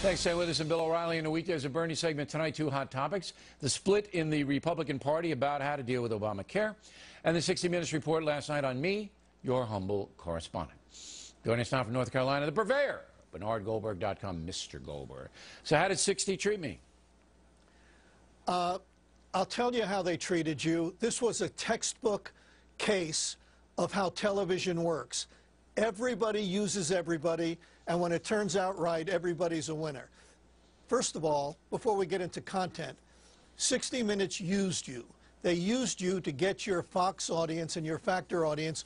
Thanks, Sam and Bill O'Reilly. In a There's a Bernie segment tonight, two hot topics. The split in the Republican Party about how to deal with Obamacare, and the 60 Minutes report last night on me, your humble correspondent. Joining us now from North Carolina, the purveyor, BernardGoldberg.com, Mr. Goldberg. So how did 60 treat me? Uh, I'll tell you how they treated you. This was a textbook case of how television works. Everybody uses everybody. And when it turns out right, everybody's a winner. First of all, before we get into content, 60 Minutes used you. They used you to get your Fox audience and your Factor audience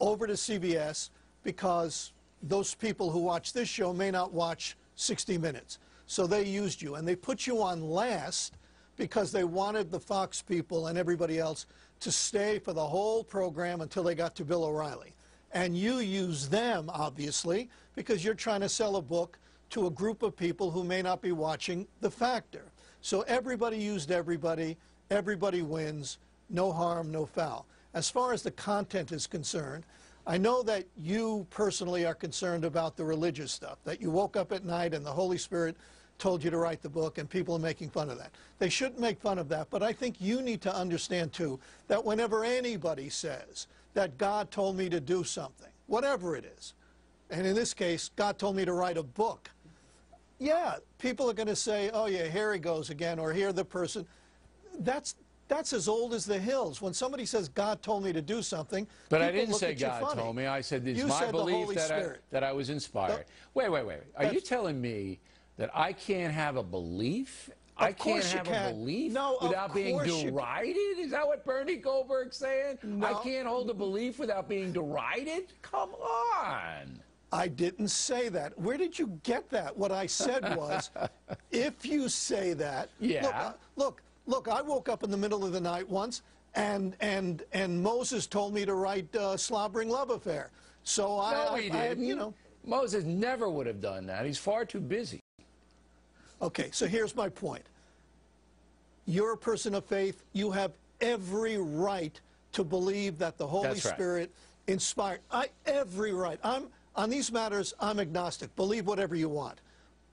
over to CBS because those people who watch this show may not watch 60 Minutes. So they used you, and they put you on last because they wanted the Fox people and everybody else to stay for the whole program until they got to Bill O'Reilly. And you use them, obviously, because you're trying to sell a book to a group of people who may not be watching The Factor. So everybody used everybody, everybody wins, no harm, no foul. As far as the content is concerned, I know that you personally are concerned about the religious stuff, that you woke up at night and the Holy Spirit told you to write the book and people are making fun of that. They shouldn't make fun of that, but I think you need to understand too that whenever anybody says that God told me to do something, whatever it is. And in this case, God told me to write a book. Yeah, people are going to say, oh yeah, here he goes again, or here the person. That's, that's as old as the hills. When somebody says God told me to do something, but I didn't say God told me. I said it's you my said belief that I, that I was inspired. The, wait, wait, wait. Are you telling me that I can't have a belief of I can't have can. a belief no, without being derided? Is that what Bernie Goldberg's saying? No. I can't hold a belief without being derided? Come on. I didn't say that. Where did you get that? What I said was, if you say that, yeah. Look, uh, look, look, I woke up in the middle of the night once, and and and Moses told me to write uh, "Slobbering Love Affair." So no, I, I, I, you know, Moses never would have done that. He's far too busy. Okay, so here's my point. You're a person of faith. You have every right to believe that the Holy That's Spirit right. inspired. I, every right. I'm, on these matters, I'm agnostic. Believe whatever you want.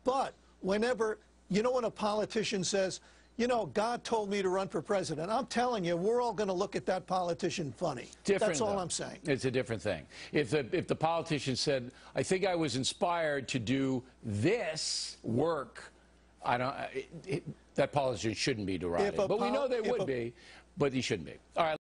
But whenever, you know when a politician says, you know, God told me to run for president. I'm telling you, we're all going to look at that politician funny. Different, That's all though. I'm saying. It's a different thing. If the, if the politician said, I think I was inspired to do this work I don't. It, it, that policy shouldn't be derided, but we know they would be, but he shouldn't be. All right.